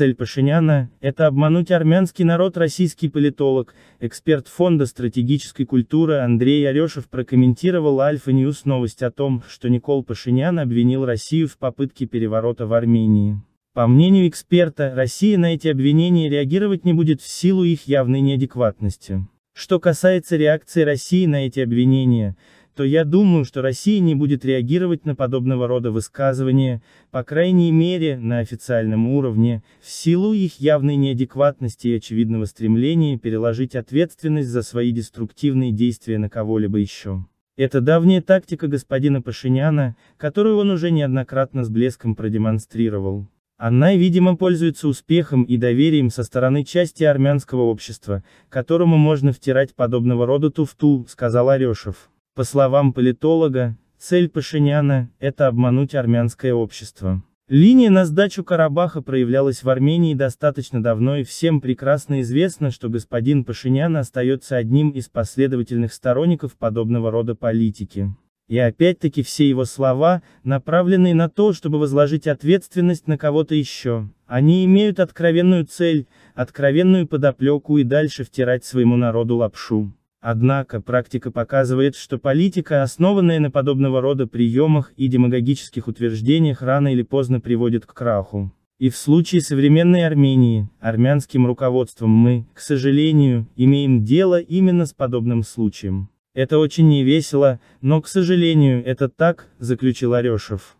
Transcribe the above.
Цель Пашиняна – это обмануть армянский народ российский политолог, эксперт Фонда стратегической культуры Андрей Орешев прокомментировал Альфа-Ньюс новость о том, что Никол Пашинян обвинил Россию в попытке переворота в Армении. По мнению эксперта, Россия на эти обвинения реагировать не будет в силу их явной неадекватности. Что касается реакции России на эти обвинения, то я думаю, что Россия не будет реагировать на подобного рода высказывания, по крайней мере, на официальном уровне, в силу их явной неадекватности и очевидного стремления переложить ответственность за свои деструктивные действия на кого-либо еще. Это давняя тактика господина Пашиняна, которую он уже неоднократно с блеском продемонстрировал. Она, видимо, пользуется успехом и доверием со стороны части армянского общества, которому можно втирать подобного рода туфту, сказал Орешев. По словам политолога, цель Пашиняна – это обмануть армянское общество. Линия на сдачу Карабаха проявлялась в Армении достаточно давно и всем прекрасно известно, что господин Пашинян остается одним из последовательных сторонников подобного рода политики. И опять-таки все его слова, направленные на то, чтобы возложить ответственность на кого-то еще, они имеют откровенную цель, откровенную подоплеку и дальше втирать своему народу лапшу. Однако практика показывает, что политика, основанная на подобного рода приемах и демагогических утверждениях рано или поздно приводит к краху. И в случае современной Армении, армянским руководством мы, к сожалению, имеем дело именно с подобным случаем. Это очень невесело, но, к сожалению, это так, заключил Орешев.